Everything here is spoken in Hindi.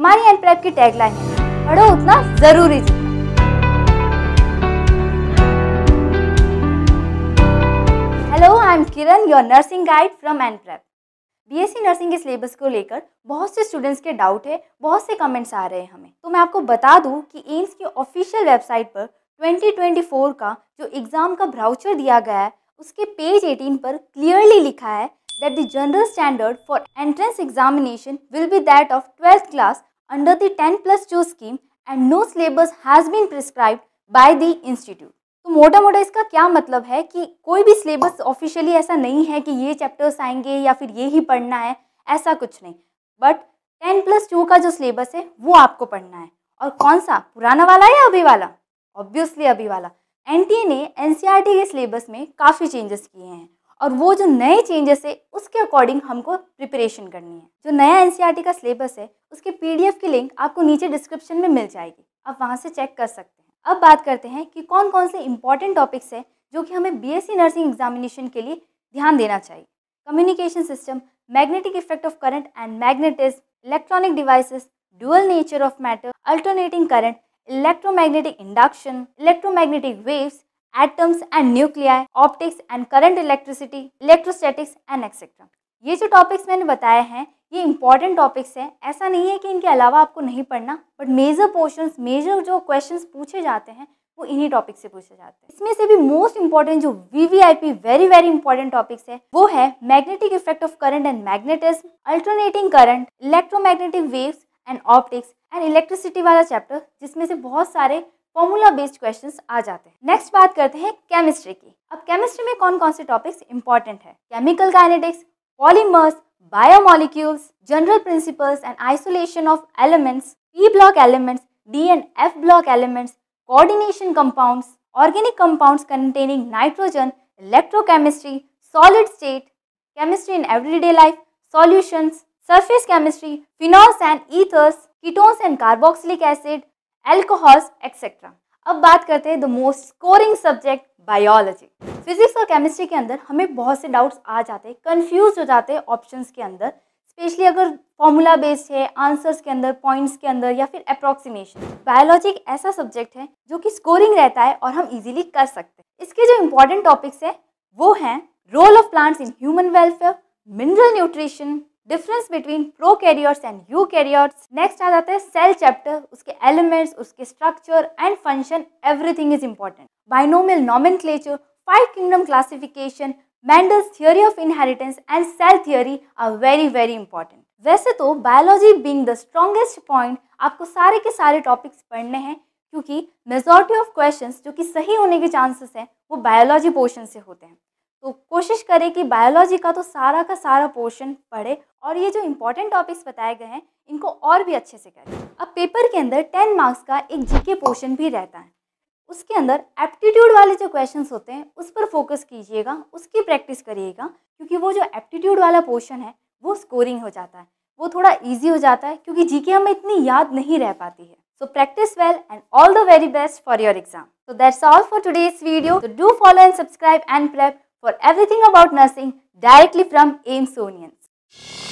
हमारी एन प्राइप की टैगलाइन है पढ़ो उतना जरूरी जितना hello I am Kiran your nursing guide from N prep BSc nursing के सिलेबस को लेकर बहुत से स्टूडेंट्स के डाउट है बहुत से कमेंट्स आ रहे हैं हमें तो मैं आपको बता दूं कि एम्स की ऑफिशियल वेबसाइट पर 2024 का जो एग्ज़ाम का ब्राउचर दिया गया है उसके पेज 18 पर क्लियरली लिखा है that the general standard for entrance examination will be that of twelfth class under the 10 plus 2 scheme and no syllabus has been prescribed by the institute. तो मोटा मोटा इसका क्या मतलब है कि कोई भी सिलेबस ऑफिशियली ऐसा नहीं है कि ये चैप्टर्स आएंगे या फिर ये ही पढ़ना है ऐसा कुछ नहीं बट टेन प्लस टू का जो सिलेबस है वो आपको पढ़ना है और कौन सा पुराना वाला या अभी वाला ऑब्वियसली अभी वाला एन ने एन e के सिलेबस में काफ़ी चेंजेस किए हैं और वो जो नए चेंजेस है उसके अकॉर्डिंग हमको प्रिपरेशन करनी है जो नया एन e का सिलेबस है उसके पी की लिंक आपको नीचे डिस्क्रिप्शन में मिल जाएगी आप वहाँ से चेक कर सकते हैं अब बात करते हैं कि कौन कौन से इंपॉर्टेंट टॉपिक्स हैं जो कि हमें बीएससी नर्सिंग एग्जामिनेशन के लिए ध्यान देना चाहिए communication system magnetic effect of current and magnetism electronic devices dual nature of matter alternating current electromagnetic induction electromagnetic waves atoms and nuclei optics and current electricity electrostatics and etcetera ये जो टॉपिक्स मैंने बताए हैं ये इंपॉर्टेंट टॉपिक्स हैं ऐसा नहीं है कि इनके अलावा आपको नहीं पढ़ना बट मेजर पोर्शन मेजर जो क्वेश्चन पूछे जाते हैं वो इन्हीं टॉपिक से पूछे जाते हैं इसमें से भी मोस्ट इंपॉर्टेंट जो VVIP very very important topics है वो है magnetic effect of current and magnetism alternating current electromagnetic waves and optics and electricity वाला चैप्टर जिसमें से बहुत सारे फॉर्मूला बेस्ड क्वेश्चंस आ जाते हैं नेक्स्ट बात करते हैं केमिस्ट्री की अब केमिस्ट्री में कौन कौन से टॉपिक्स इंपॉर्टेंट है chemical kinetics polymers biomolecules general principles and isolation of elements p block elements d and f block elements coordination compounds organic compounds containing nitrogen electrochemistry solid state chemistry in everyday life solutions surface chemistry phenols and ethers ketones and carboxylic acid alcohols etcetera अब बात करते हैं the most scoring subject biology physics और केमिस्ट्री के अंदर हमें बहुत से डाउट्स आ जाते हैं कन्फ्यूज हो जाते हैं ऑप्शंस के अंदर स्पेशली अगर फॉर्मूला बेस्ड है आंसर्स के अंदर पॉइंट्स के अंदर या फिर अप्रॉक्सीमेशन बायोलॉजी एक ऐसा सब्जेक्ट है जो कि स्कोरिंग रहता है और हम इजीली कर सकते हैं इसके जो इम्पोर्टेंट टॉपिक्स हैं वो हैं role of plants in human welfare mineral nutrition difference between prokaryotes and eukaryotes next आ जाता है सेल चैप्टर उसके एलिमेंट्स उसके structure and function everything is important binomial nomenclature five kingdom classification Mendel's theory of inheritance and cell theory are very very important वैसे तो biology being the strongest point आपको सारे के सारे टॉपिक्स पढ़ने हैं क्योंकि मेजोरिटी ऑफ क्वेश्चंस जो कि सही होने के चांसेस हैं वो बायोलॉजी पोर्शन से होते हैं तो कोशिश करें कि बायोलॉजी का तो सारा का सारा पोर्शन पढ़े और ये जो इम्पोर्टेंट टॉपिक्स बताए गए हैं इनको और भी अच्छे से करें अब पेपर के अंदर टेन मार्क्स का एक जीके पोर्शन भी रहता है उसके अंदर एप्टीट्यूड वाले जो क्वेश्चन होते हैं उस पर फोकस कीजिएगा उसकी प्रैक्टिस करिएगा क्योंकि वो जो एप्टीट्यूड वाला पोर्शन है वो स्कोरिंग हो जाता है वो थोड़ा ईजी हो जाता है क्योंकि जीके हमें इतनी याद नहीं रह पाती है so practice well and all the very best for your exam so that's all for today's video do follow and subscribe and prep for everything about nursing directly from Onions.